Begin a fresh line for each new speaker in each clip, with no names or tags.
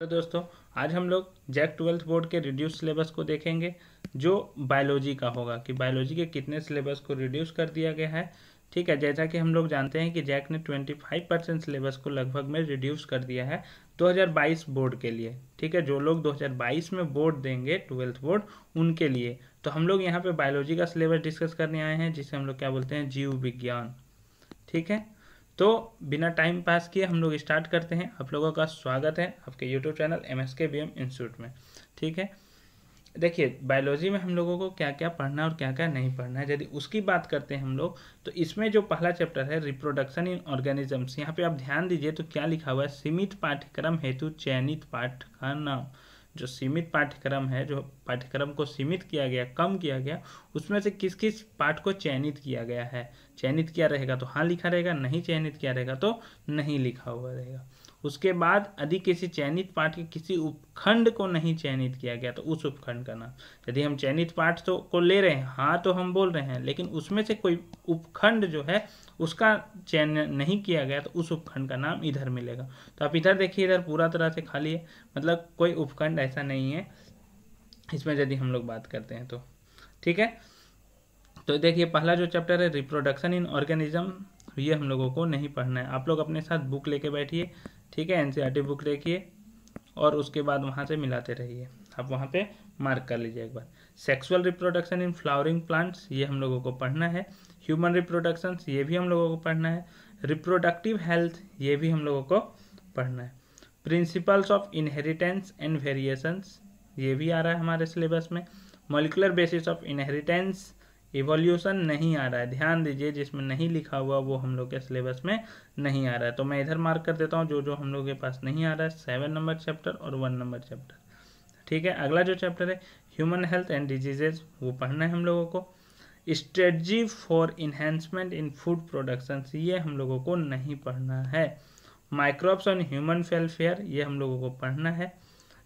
तो दोस्तों आज हम लोग जैक ट्वेल्थ बोर्ड के रिड्यूस सिलेबस को देखेंगे जो बायोलॉजी का होगा कि बायोलॉजी के कितने सिलेबस को रिड्यूस कर दिया गया है ठीक है जैसा कि हम लोग जानते हैं कि जैक ने 25 परसेंट सिलेबस को लगभग में रिड्यूस कर दिया है 2022 बोर्ड के लिए ठीक है जो लोग 2022 में बोर्ड देंगे ट्वेल्थ बोर्ड उनके लिए तो हम लोग यहाँ पे बायोलॉजी का सिलेबस डिस्कस करने आए हैं जिसे हम लोग क्या बोलते हैं जीव विज्ञान ठीक है तो बिना टाइम पास किए हम लोग स्टार्ट करते हैं आप लोगों का स्वागत है आपके YouTube channel M S K B M institute में ठीक है देखिए बायोलॉजी में हम लोगों को क्या क्या पढ़ना और क्या क्या नहीं पढ़ना है यदि उसकी बात करते हैं हम लोग तो इसमें जो पहला चैप्टर है रिप्रोडक्शन इन ऑर्गेनिजम्स यहाँ पे आप ध्यान दीजिए तो क्या लिखा हुआ है सीमित पाठ्यक्रम हेतु चयनित पाठ का नाम जो सीमित पाठ्यक्रम है जो पाठ्यक्रम को सीमित किया गया कम किया गया उसमें से किस किस पाठ को चयनित किया गया है चयनित किया रहेगा तो हाँ लिखा रहेगा नहीं चयनित किया रहेगा तो नहीं लिखा हुआ रहेगा उसके बाद यदि किसी चयनित पाठ के किसी उपखंड को नहीं चयनित किया गया तो उस उपखंड का नाम यदि हम चयनित पाठ तो को ले रहे हैं हाँ तो हम बोल रहे हैं लेकिन उसमें से कोई उपखंड जो है उसका चयन नहीं किया गया तो उस उपखंड का नाम इधर मिलेगा तो आप इधर देखिए इधर पूरा तरह से खाली है मतलब कोई उपखंड ऐसा नहीं है इसमें यदि हम लोग बात करते हैं तो ठीक है तो देखिए पहला जो चैप्टर है रिप्रोडक्शन इन ऑर्गेनिज्म ये हम लोगों को नहीं पढ़ना है आप लोग अपने साथ बुक लेके बैठिए ठीक है एनसीईआरटी बुक e देखिए और उसके बाद वहाँ से मिलाते रहिए आप वहाँ पे मार्क कर लीजिए एक बार sexual reproduction in flowering plants ये हम लोगों को पढ़ना है ह्यूमन रिप्रोडक्शन ये भी हम लोगों को पढ़ना है रिप्रोडक्टिव हेल्थ ये भी हम लोगों को पढ़ना है principles of inheritance and variations ये भी आ रहा है हमारे सिलेबस में molecular basis of inheritance evolution नहीं आ रहा है ध्यान दीजिए जिसमें नहीं लिखा हुआ वो हम लोग के सिलेबस में नहीं आ रहा है तो मैं इधर मार्क कर देता हूँ जो जो हम लोग के पास नहीं आ रहा है सेवन नंबर चैप्टर और वन नंबर चैप्टर ठीक है अगला जो चैप्टर है ह्यूमन हेल्थ एंड डिजीजेज वो पढ़ना है हम लोगों को strategy for enhancement in food production ये हम लोगों को नहीं पढ़ना है माइक्रोब्स ऑन ह्यूमन वेलफेयर ये हम लोगों को पढ़ना है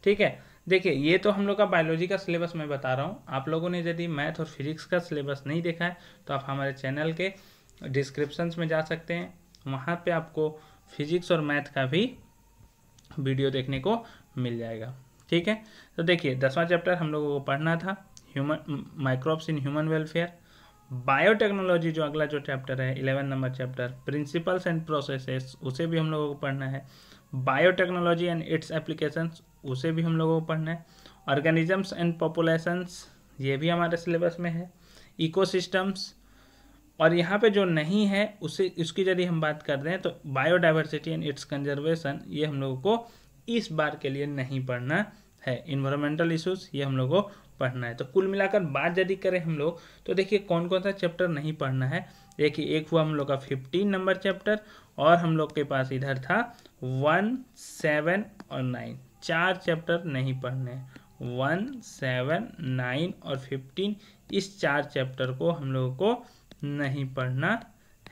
ठीक है देखिए ये तो हम लोग का बायोलॉजी का सिलेबस मैं बता रहा हूँ आप लोगों ने यदि मैथ और फिजिक्स का सिलेबस नहीं देखा है तो आप हमारे चैनल के डिस्क्रिप्शंस में जा सकते हैं वहाँ पे आपको फिजिक्स और मैथ का भी वीडियो देखने को मिल जाएगा ठीक है तो देखिए दसवां चैप्टर हम लोगों को पढ़ना था human microbes in human welfare biotechnology जो अगला जो चैप्टर है eleven number chapter principles and processes उसे भी हम लोगों को पढ़ना है बायोटेक्नोलॉजी एंड इट्स एप्लीकेशंस उसे भी हम लोगों को पढ़ना है ऑर्गेनिजम्स एंड पॉपुलेशंस ये भी हमारे सिलेबस में है इकोसिस्टम्स और यहाँ पे जो नहीं है उसे उसकी यदि हम बात कर रहे हैं तो बायोडाइवर्सिटी एंड इट्स कंजर्वेशन ये हम लोगों को इस बार के लिए नहीं पढ़ना है इन्वायरमेंटल इशूज़ ये हम लोग को पढ़ना है तो कुल मिलाकर बात यदि करें हम लोग तो देखिए कौन कौन सा चैप्टर नहीं पढ़ना है देखिए एक हुआ हम लोग का फिफ्टीन नंबर चैप्टर और हम लोग के पास इधर था वन सेवन और नाइन चार चैप्टर नहीं पढ़ने हैं वन सेवन नाइन और फिफ्टीन इस चार चैप्टर को हम लोगों को नहीं पढ़ना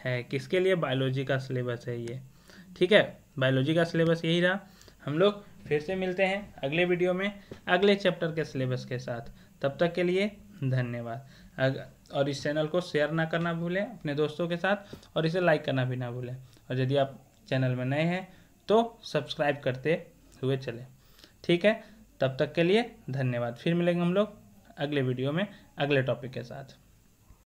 है किसके लिए बायोलॉजी का सिलेबस है ये ठीक है बायोलॉजी का सिलेबस यही रहा हम लोग फिर से मिलते हैं अगले वीडियो में अगले चैप्टर के सिलेबस के साथ तब तक के लिए धन्यवाद और इस चैनल को शेयर ना करना भूलें अपने दोस्तों के साथ और इसे लाइक करना भी ना भूलें और यदि आप चैनल में नए हैं तो सब्सक्राइब करते हुए चलें ठीक है तब तक के लिए धन्यवाद फिर मिलेंगे हम लोग अगले वीडियो में अगले टॉपिक के साथ